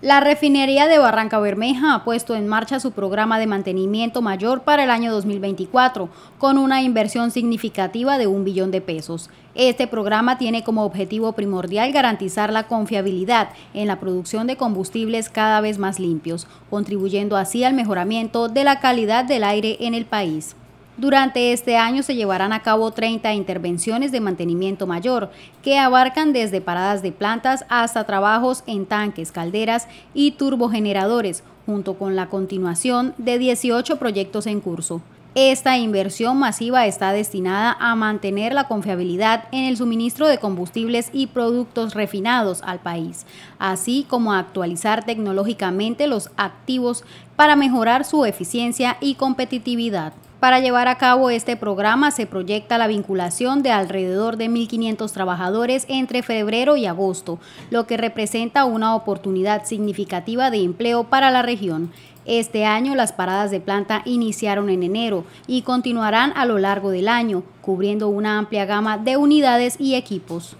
La refinería de Barranca Bermeja ha puesto en marcha su programa de mantenimiento mayor para el año 2024, con una inversión significativa de un billón de pesos. Este programa tiene como objetivo primordial garantizar la confiabilidad en la producción de combustibles cada vez más limpios, contribuyendo así al mejoramiento de la calidad del aire en el país. Durante este año se llevarán a cabo 30 intervenciones de mantenimiento mayor, que abarcan desde paradas de plantas hasta trabajos en tanques, calderas y turbogeneradores, junto con la continuación de 18 proyectos en curso. Esta inversión masiva está destinada a mantener la confiabilidad en el suministro de combustibles y productos refinados al país, así como a actualizar tecnológicamente los activos para mejorar su eficiencia y competitividad. Para llevar a cabo este programa se proyecta la vinculación de alrededor de 1.500 trabajadores entre febrero y agosto, lo que representa una oportunidad significativa de empleo para la región. Este año las paradas de planta iniciaron en enero y continuarán a lo largo del año, cubriendo una amplia gama de unidades y equipos.